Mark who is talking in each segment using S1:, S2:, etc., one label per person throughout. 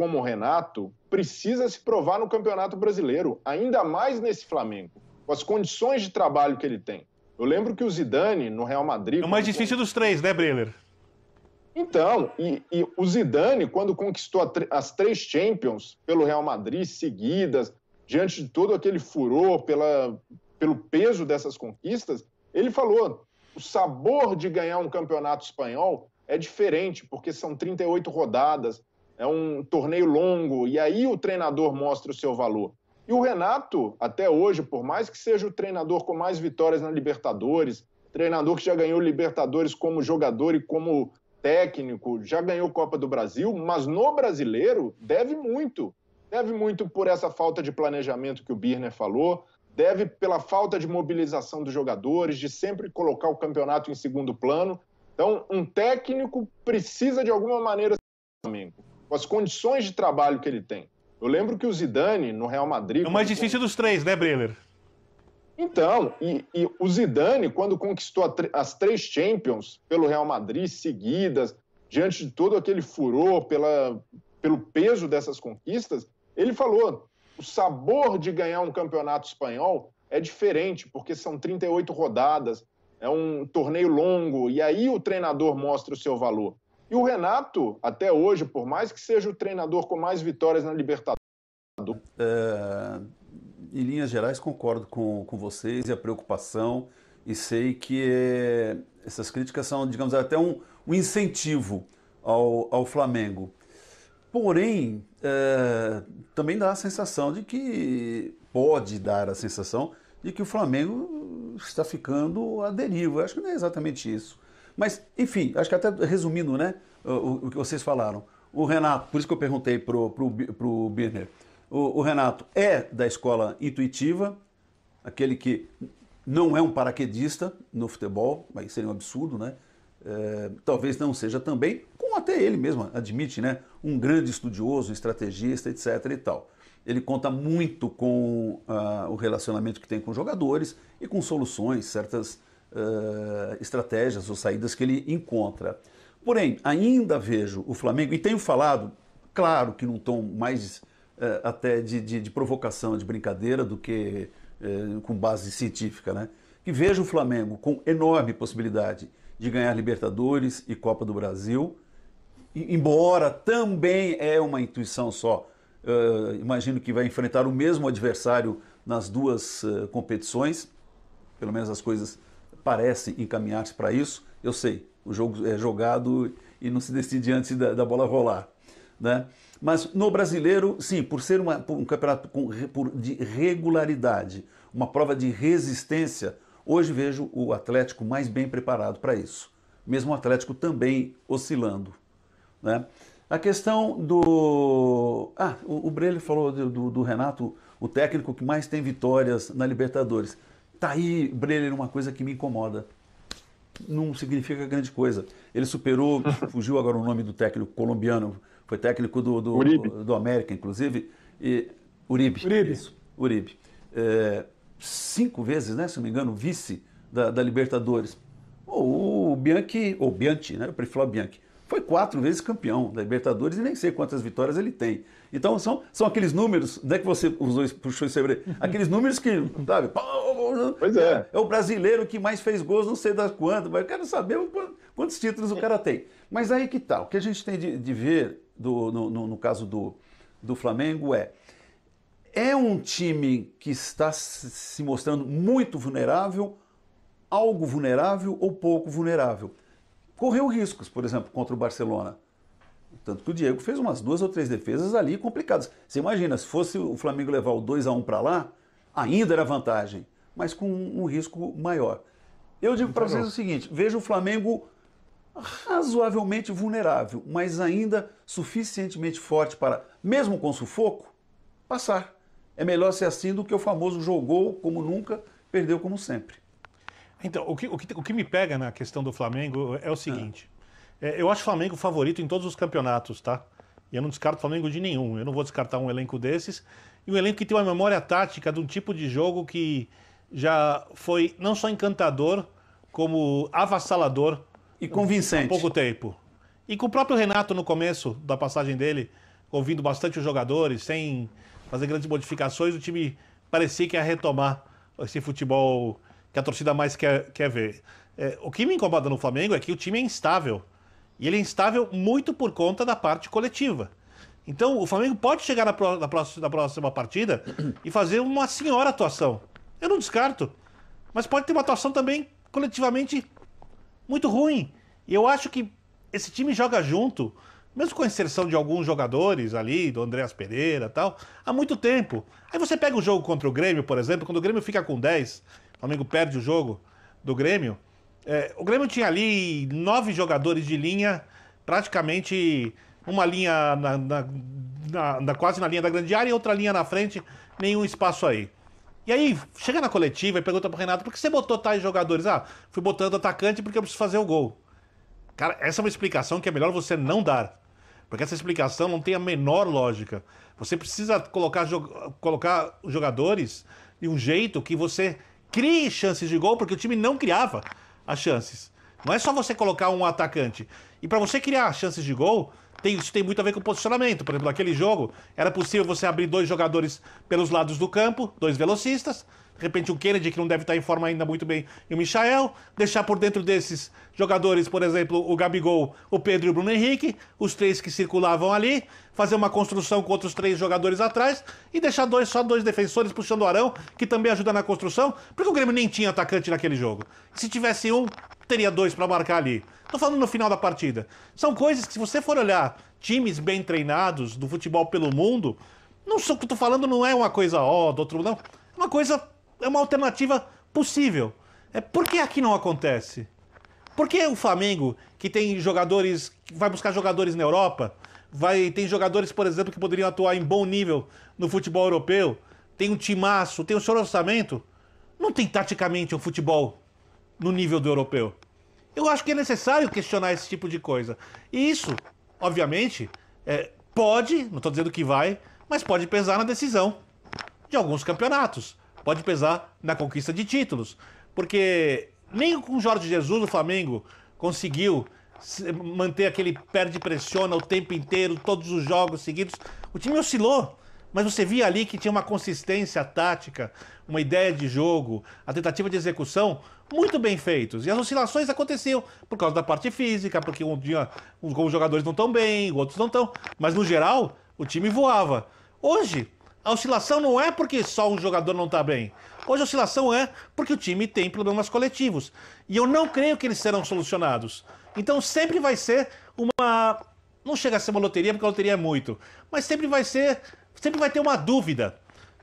S1: como o Renato, precisa se provar no Campeonato Brasileiro, ainda mais nesse Flamengo, com as condições de trabalho que ele tem. Eu lembro que o Zidane, no Real Madrid... É o mais difícil dos três, né, Breller? Então, e, e, o Zidane, quando conquistou as três Champions pelo Real Madrid seguidas, diante de todo aquele furor pela, pelo peso dessas conquistas, ele falou: o sabor de ganhar um campeonato espanhol é diferente, porque são 38 rodadas, é um torneio longo, e aí o treinador mostra o seu valor. E o Renato, até hoje, por mais que seja o treinador com mais vitórias na Libertadores, treinador que já ganhou Libertadores como jogador e como técnico, já ganhou Copa do Brasil, mas no brasileiro deve muito. Deve muito por essa falta de planejamento que o Birner falou, deve pela falta de mobilização dos jogadores, de sempre colocar o campeonato em segundo plano. Então, um técnico precisa de alguma maneira, Flamengo com as condições de trabalho que ele tem. Eu lembro que o Zidane, no Real Madrid. É o mais difícil
S2: dos três, né, Breler?
S1: Então, e, e, o Zidane, quando conquistou as três Champions pelo Real Madrid seguidas, diante de todo aquele furor pela, pelo peso dessas conquistas, ele falou: o sabor de ganhar um campeonato espanhol é diferente, porque são 38 rodadas, é um torneio longo, e aí o treinador mostra o seu valor. E o Renato, até hoje, por mais que seja o treinador com mais vitórias na Libertadores.
S3: É, em linhas gerais, concordo com, com vocês e a preocupação, e sei que é, essas críticas são, digamos, até um, um incentivo ao, ao Flamengo. Porém, é, também dá a sensação de que pode dar a sensação de que o Flamengo está ficando à deriva. Eu acho que não é exatamente isso. Mas, enfim, acho que até resumindo né, o, o que vocês falaram, o Renato, por isso que eu perguntei para o Birner, o, o Renato é da escola intuitiva, aquele que não é um paraquedista no futebol, mas seria um absurdo, né? É, talvez não seja também, como até ele mesmo admite, né? Um grande estudioso, estrategista, etc. e tal. Ele conta muito com uh, o relacionamento que tem com jogadores e com soluções, certas uh, estratégias ou saídas que ele encontra. Porém, ainda vejo o Flamengo, e tenho falado, claro que num tom mais uh, até de, de, de, provocação, de brincadeira, do que uh, com base científica, né? que vejo o Flamengo com enorme possibilidade de ganhar Libertadores e Copa do Brasil, embora também é uma intuição só. Uh, imagino que vai enfrentar o mesmo adversário nas duas uh, competições, pelo menos as coisas parece encaminhar-se para isso. Eu sei, o jogo é jogado e não se decide antes da, da bola rolar. Né? Mas no brasileiro, sim, por ser uma, por um campeonato com, por, de regularidade, uma prova de resistência, hoje vejo o Atlético mais bem preparado para isso. Mesmo o Atlético também oscilando. Né? A questão do. Ah, o, o falou do, do, do Renato, o técnico que mais tem vitórias na Libertadores. Tá aí, Breler, uma coisa que me incomoda. Não significa grande coisa. Ele superou, fugiu agora o nome do técnico colombiano, foi técnico do, do, do, do América, inclusive. E, Uribe. Uribe. Isso, Uribe. É, cinco vezes, né, se não me engano, vice da, da Libertadores. O, o Bianchi, ou Bianchi, né? Eu prefiro falar Bianchi. Foi quatro vezes campeão da Libertadores e nem sei quantas vitórias ele tem. Então são, são aqueles números, é que você usou, puxou isso aí, uhum. aqueles números que, sabe, pois é. é o brasileiro que mais fez gols, não sei das quantas, mas eu quero saber quantos títulos o cara tem. Mas aí que tal? Tá, o que a gente tem de, de ver do, no, no, no caso do, do Flamengo é é um time que está se mostrando muito vulnerável, algo vulnerável ou pouco vulnerável. Correu riscos, por exemplo, contra o Barcelona. Tanto que o Diego fez umas duas ou três defesas ali complicadas. Você imagina, se fosse o Flamengo levar o 2 a 1 para lá, ainda era vantagem, mas com um, risco maior. Eu digo para vocês o seguinte: vejo o Flamengo razoavelmente vulnerável, mas ainda suficientemente forte para, mesmo com sufoco, passar. É melhor ser assim do que o famoso jogou como nunca, perdeu como sempre. Então, o que, o que, o que me pega na questão do Flamengo é
S2: o seguinte. É, eu acho o Flamengo favorito em todos os campeonatos, tá? E eu não descarto o Flamengo de nenhum. Eu não vou descartar um elenco desses. E um elenco que tem uma memória tática de um tipo de jogo que já foi não só encantador, como avassalador. E convincente. Há pouco tempo. E com o próprio Renato no começo da passagem dele, ouvindo bastante os jogadores, sem fazer grandes modificações, o time parecia que ia retomar esse futebol que a torcida mais quer, quer ver. É, o que me incomoda no Flamengo é que o time é instável. E ele é instável muito por conta da parte coletiva. Então o Flamengo pode chegar na, pro, na, próxima, na próxima partida e fazer uma senhora atuação. Eu não descarto. Mas pode ter uma atuação também coletivamente muito ruim. E eu acho que esse time joga junto, mesmo com a inserção de alguns jogadores ali, do Andréas Pereira e tal, há muito tempo. Aí você pega o jogo contra o Grêmio, por exemplo, quando o Grêmio fica com 10, o Flamengo perde o jogo do Grêmio, é, o Grêmio tinha ali nove jogadores de linha, praticamente uma linha na, na, na, na, quase na linha da grande área e outra linha na frente, nenhum espaço aí. E aí, chega na coletiva e pergunta pro Renato, por que você botou tais jogadores? Ah, fui botando atacante porque eu preciso fazer o gol. Cara, essa é uma explicação que é melhor você não dar. Porque essa explicação não tem a menor lógica. Você precisa colocar, colocar jogadores de um jeito que você crie chances de gol, porque o time não criava as chances. Não é só você colocar um atacante. E para você criar chances de gol, tem, isso tem muito a ver com posicionamento. Por exemplo, naquele jogo, era possível você abrir dois jogadores pelos lados do campo, dois velocistas, de repente o Kennedy, que não deve estar em forma ainda muito bem, e o Michael, deixar por dentro desses jogadores, por exemplo, o Gabigol, o Pedro e o Bruno Henrique, os três que circulavam ali, fazer uma construção com outros três jogadores atrás e deixar dois, só dois defensores puxando o Arão, que também ajuda na construção, porque o Grêmio nem tinha atacante naquele jogo. Se tivesse um, teria dois para marcar ali. Tô falando no final da partida. São coisas que, se você for olhar times bem treinados do futebol pelo mundo, não sou que eu tô falando, não é uma coisa ó, do outro não. É uma coisa, é uma alternativa possível. É por que aqui não acontece? Por que o Flamengo, que tem jogadores, vai buscar jogadores na Europa, vai tem jogadores, por exemplo, que poderiam atuar em bom nível no futebol europeu, tem um timaço, tem o um seu orçamento, não tem taticamente um futebol no nível do europeu. Eu acho que é necessário questionar esse tipo de coisa. E isso, obviamente, é, pode, não estou dizendo que vai, mas pode pesar na decisão de alguns campeonatos. Pode pesar na conquista de títulos. Porque nem com Jorge Jesus o Flamengo conseguiu manter aquele perde pressiona o tempo inteiro, todos os jogos seguidos. O time oscilou. Mas você via ali que tinha uma consistência tática, uma ideia de jogo, a tentativa de execução muito bem feitos. E as oscilações aconteciam por causa da parte física, porque um dia alguns jogadores não estão bem, outros não estão. Mas no geral, o time voava. Hoje, a oscilação não é porque só um jogador não está bem. Hoje a oscilação é porque o time tem problemas coletivos. E eu não creio que eles serão solucionados. Então sempre vai ser uma. Não chega a ser uma loteria, porque a loteria é muito. Mas sempre vai ser sempre vai ter uma dúvida.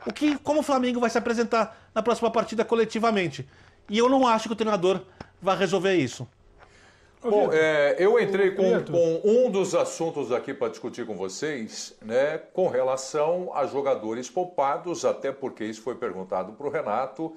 S2: O que, como o Flamengo vai se apresentar na próxima partida coletivamente? E eu não acho que o treinador vai resolver isso.
S1: Bom, é, eu entrei com, com, um dos assuntos aqui para discutir com vocês, né, com relação a jogadores poupados, até porque isso foi perguntado para o Renato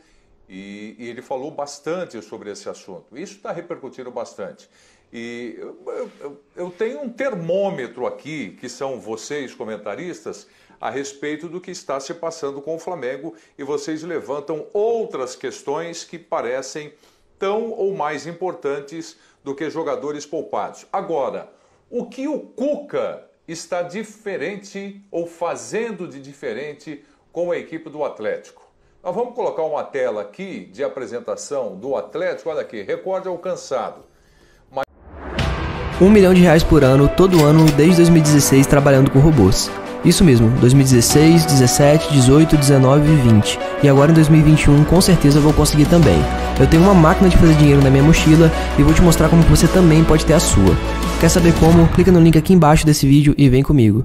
S1: e, e, ele falou bastante sobre esse assunto. Isso está repercutindo bastante. E eu, eu, eu tenho um termômetro aqui, que são vocês, comentaristas, a respeito do que está se passando com o Flamengo e vocês levantam outras questões que parecem tão ou mais importantes do que jogadores poupados. Agora, o que o Cuca está diferente ou fazendo de diferente com a equipe do Atlético? Nós vamos colocar uma tela aqui de apresentação do Atlético, olha aqui, recorde alcançado. Mas...
S2: Um milhão de reais por ano, todo ano, desde 2016, trabalhando com robôs. Isso mesmo, 2016, 17, 18, 19 e 20. E agora em 2021 com certeza eu vou conseguir também. Eu tenho uma máquina de fazer dinheiro na minha mochila e vou te mostrar como você também pode ter a sua. Quer saber como? Clica no link aqui embaixo desse vídeo e vem comigo.